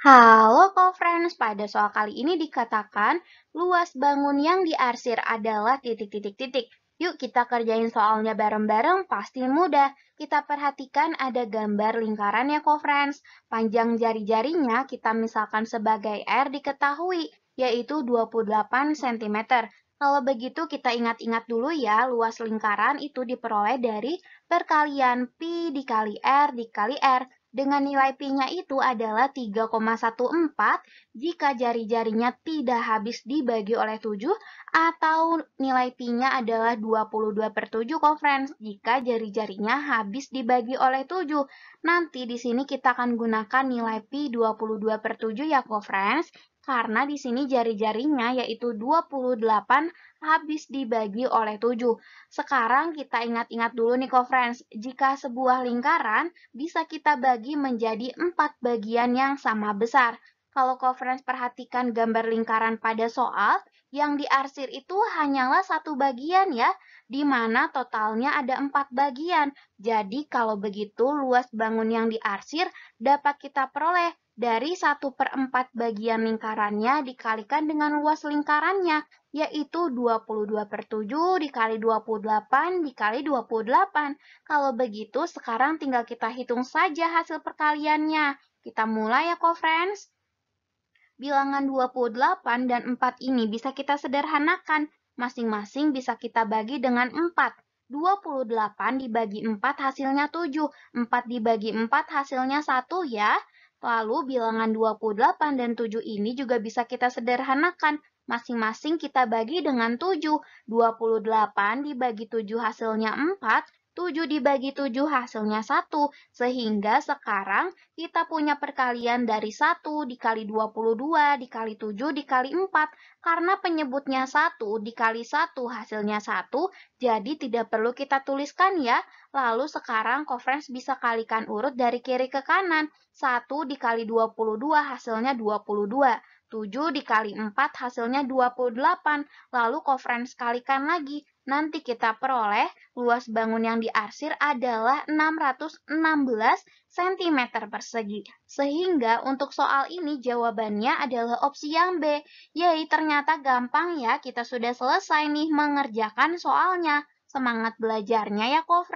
Halo conference, pada soal kali ini dikatakan luas bangun yang diarsir adalah titik-titik-titik. Yuk kita kerjain soalnya bareng-bareng, pasti mudah. Kita perhatikan ada gambar lingkaran ya Panjang jari-jarinya kita misalkan sebagai R diketahui, yaitu 28 cm. Kalau begitu kita ingat-ingat dulu ya, luas lingkaran itu diperoleh dari perkalian Pi dikali R dikali R dengan nilai pi nya itu adalah 3,14 jika jari-jarinya tidak habis dibagi oleh 7 atau nilai pi nya adalah 22 per 7 conference jika jari-jarinya habis dibagi oleh 7. Nanti di sini kita akan gunakan nilai pi 22 per 7 ya conference karena di sini jari-jarinya yaitu 28 habis dibagi oleh 7. Sekarang kita ingat-ingat dulu nih co-friends, jika sebuah lingkaran bisa kita bagi menjadi 4 bagian yang sama besar. Kalau co-friends perhatikan gambar lingkaran pada soal, yang diarsir itu hanyalah satu bagian ya, di mana totalnya ada empat bagian. Jadi kalau begitu luas bangun yang diarsir dapat kita peroleh dari 1 per 4 bagian lingkarannya dikalikan dengan luas lingkarannya, yaitu 22 per 7 dikali 28 dikali 28. Kalau begitu, sekarang tinggal kita hitung saja hasil perkaliannya. Kita mulai ya, co-friends. Bilangan 28 dan 4 ini bisa kita sederhanakan. Masing-masing bisa kita bagi dengan 4. 28 dibagi 4 hasilnya 7, 4 dibagi 4 hasilnya 1 ya. Lalu bilangan 28 dan 7 ini juga bisa kita sederhanakan. Masing-masing kita bagi dengan 7. 28 dibagi 7 hasilnya 4, 7 dibagi 7 hasilnya 1, sehingga sekarang kita punya perkalian dari 1 dikali 22 dikali 7 dikali 4, karena penyebutnya 1 dikali 1 hasilnya 1, jadi tidak perlu kita tuliskan ya. Lalu sekarang kofrens bisa kalikan urut dari kiri ke kanan, 1 dikali 22 hasilnya 22. 7 dikali 4 hasilnya 28. Lalu kofren sekalikan lagi. Nanti kita peroleh luas bangun yang diarsir adalah 616 cm persegi. Sehingga untuk soal ini jawabannya adalah opsi yang B. Yai ternyata gampang ya kita sudah selesai nih mengerjakan soalnya. Semangat belajarnya ya kok